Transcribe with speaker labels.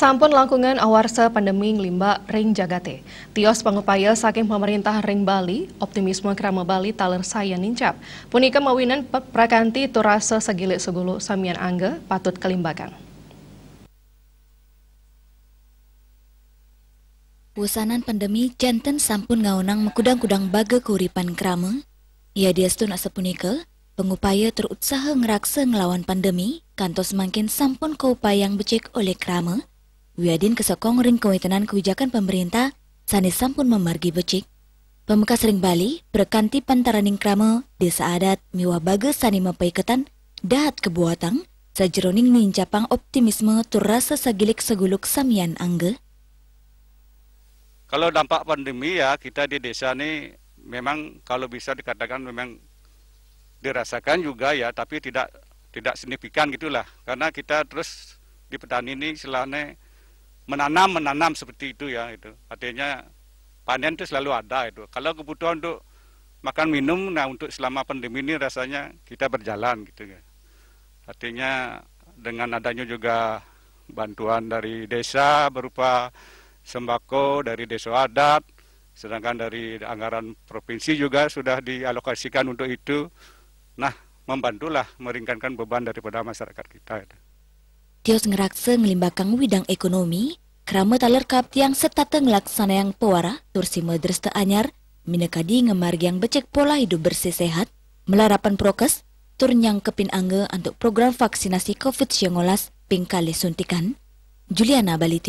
Speaker 1: Sampun langkungan awarsa pandemi limba ring jagate. Tios pengupaya saking pemerintah ring Bali, optimisme kerama Bali taler saya nincap. Punika mawinan prakanti turasa segilik segulu samian angge patut kelimbakan.
Speaker 2: Pusanan pandemi jantan sampun ngaunang mekudang-kudang baga kuripan kerama. Ia setun asa punika, pengupaya terutsaha ngeraksa ngelawan pandemi, kantos makin sampun keupayang becek oleh kerama, Wiyadin kesekong ring kewitanan kebijakan pemerintah sanes sampun memargi becik. pemekas ring Bali berkanti pantaraning krama desa adat miwa bagus sani mepaiketan dahat kebuatang sajeroning nincapang optimisme turasa sagilik seguluk samian angge.
Speaker 3: Kalau dampak pandemi ya kita di desa ini memang kalau bisa dikatakan memang dirasakan juga ya tapi tidak tidak signifikan gitulah karena kita terus di petani ini selane menanam menanam seperti itu ya itu artinya panen itu selalu ada itu kalau kebutuhan untuk makan minum nah untuk selama pandemi ini rasanya kita berjalan gitu ya artinya dengan adanya juga bantuan dari desa berupa sembako dari desa adat sedangkan dari anggaran provinsi juga sudah dialokasikan untuk itu nah membantulah meringankan beban daripada masyarakat kita itu.
Speaker 2: Tios ngerakse ngelimbakang widang ekonomi, kerama taler kap tiang serta tenglaksana yang pewara, tursi medres anyar, minekadi ngemargi yang becek pola hidup bersih sehat, melarapan prokes, turnyang kepin angge untuk program vaksinasi COVID-19 pingkali suntikan. Juliana Baliti.